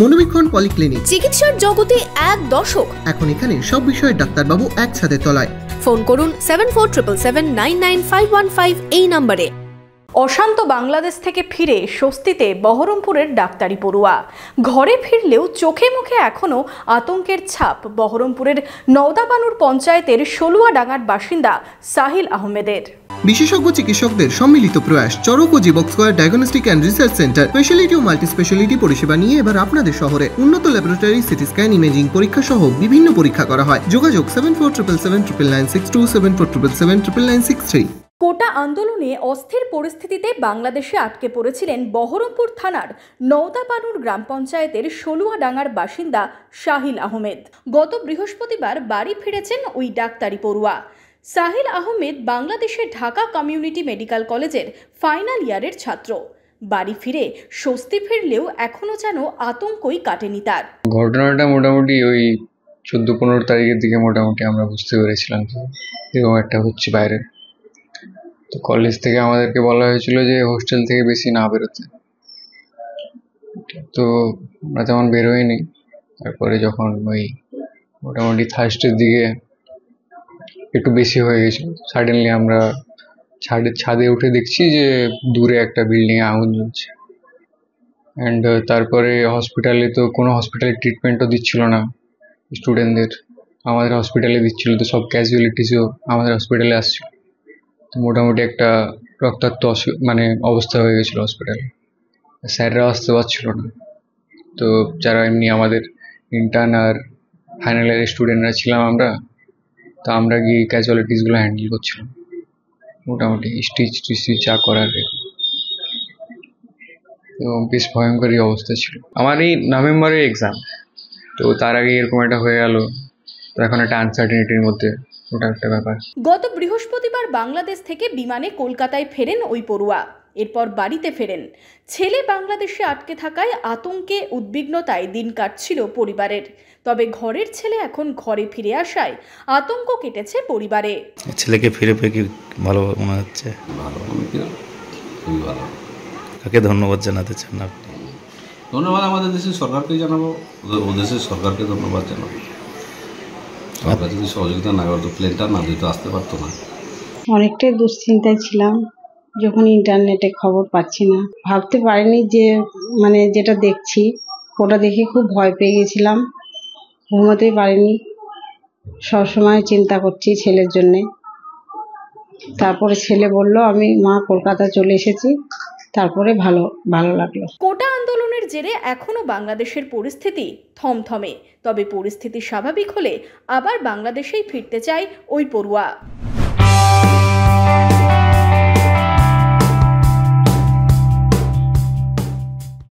মনোবীক্ষণ polyclinic চিকিৎসার জগতে এক দশক এখন এখানে সব বিষয়ে ডাক্তারবাবু একসাথে তলায় ফোন করুন seven four triple seven nine nine five one five এই নম্বরে অশান্ত বাংলাদেশ থেকে ফিরে স্বস্তিতে বহরমপুরের ডাক্তারি পড়ুয়া ঘরে ফিরলেও চোখে মুখে এখনও আতঙ্কের ছাপ বহরমপুরের নওদাবানুর পঞ্চায়েতের সলুয়াডাঙ্গার বাসিন্দা সাহিল আহমেদের বিশেষজ্ঞ চিকিৎসকদের সম্মিলিত প্রয়াস চরক ও Jibak square diagnostic and research centre speciality ও মাল্টি স্পেশালিটি পরিষেবা নিয়ে এবার আপনাদের শহরে উন্নত ল্যাবরেটরি সিটি স্ক্যান ইমেজিং পরীক্ষা সহ বিভিন্ন পরীক্ষা করা হয় যোগাযোগ seven four triple seven triple nine six two seven four triple seven triple nine six three quota আন্দোলনে অস্থির পরিস্থিতিতে বাংলাদেশে আটকে পড়েছিলেন বহরমপুর থানার নৌতাপানুর গ্রাম পঞ্চায়েতের সলুয়াডাঙ্গার বাসিন্দা শাহিল আহমেদ গত বৃহস্পতিবার বাড়ি ফিরেছেন ওই ডাক্তারি পড়ুয়া সাহিল আহমেদ বাংলাদেশের ঢাকা কমিউনিটি মেডিকেল কলেজের ফাইনাল ইয়ারের ছাত্র বাড়ি ফিরে স্বস্তি ফিরলেও এখনও যেন আতঙ্কই কাটেনি তার ঘটনাটা মোটামুটি ওই চোদ্দ পনেরো তারিখের দিকে মোটামুটি আমরা বুঝতে পেরেছিলাম এরকম একটা হচ্ছে বাইরের তো কলেজ থেকে আমাদেরকে বলা হয়েছিল যে হোস্টেল থেকে বেশি না বেরোতে তো আমরা তেমন বেরোইনি তারপরে যখন ওই মোটামুটি থার্স্টের দিকে একটু বেশি হয়ে গেছিল সাডেনলি আমরা ছাদে ছাদে উঠে দেখছি যে দূরে একটা বিল্ডিংয়ে আগুন জ্বলছে অ্যান্ড তারপরে হসপিটালে তো কোনো হসপিটালে ট্রিটমেন্টও দিচ্ছিল না স্টুডেন্টদের আমাদের হসপিটালে দিচ্ছিল তো সব ক্যাজুয়ালিটিসও আমাদের হসপিটালে আসছিল মোটামুটি একটা রক্তাক্ত মানে অবস্থা হয়ে গেছিলো হসপিটালে স্যাররা আসতে পারছিল না তো যারা এমনি আমাদের ইন্টার্ন আর ফাইনাল ইয়ারের স্টুডেন্টরা ছিলাম আমরা তো আমরা গিয়ে ক্যাজুয়ালিটিসগুলো হ্যান্ডেল করছিলাম মোটামুটি স্টিচ স্টিচ যা করার এবং বেশ ভয়ঙ্করই অবস্থা ছিল আমার এই নভেম্বরে এক্সাম তো তার আগে এরকম একটা হয়ে গেল তো এখন একটা আনসার্টিনিটির মধ্যে গত বৃহস্পতিবার বাংলাদেশ থেকে বিমানে কলকাতায় ফেরেন ওই পড়ুয়া এরপর বাড়িতে ফেরেন ছেলে বাংলাদেশে আটকে থাকায় আতঙ্কে উদ্বিগ্নতায় দিন কাটছিল পরিবারের তবে ঘরের ছেলে এখন ঘরে ফিরে আসায় আতঙ্ক কেটেছে পরিবারে ছেলেকে ফিরে পেয়ে ভালো মনে হচ্ছে তাকে ধন্যবাদ জানাতে চান আপনি ধন্যবাদ আমাদের দেশের সরকারকে জানাবো ও দেশের সরকারকে ধন্যবাদ জানাবো আমরা যদি সহযোগিতা না করতো প্লেনটা না দিতে আসতে পারতো না অনেকটাই দুশ্চিন্তায় ছিলাম যখন ইন্টারনেটে খবর পাচ্ছি না ভাবতে পারিনি যে মানে যেটা দেখছি ওটা দেখে খুব ভয় পেয়ে গেছিলাম ঘুমাতেই পারিনি সবসময় চিন্তা করছি ছেলের জন্যে তারপরে ছেলে বলল আমি মা কলকাতা চলে এসেছি তারপরে ভালো ভালো লাগলো কোটা আন্দোলন সংঘাতের জেরে এখনও বাংলাদেশের পরিস্থিতি থমথমে তবে পরিস্থিতি স্বাভাবিক হলে আবার বাংলাদেশেই ফিরতে চায় ওই পড়ুয়া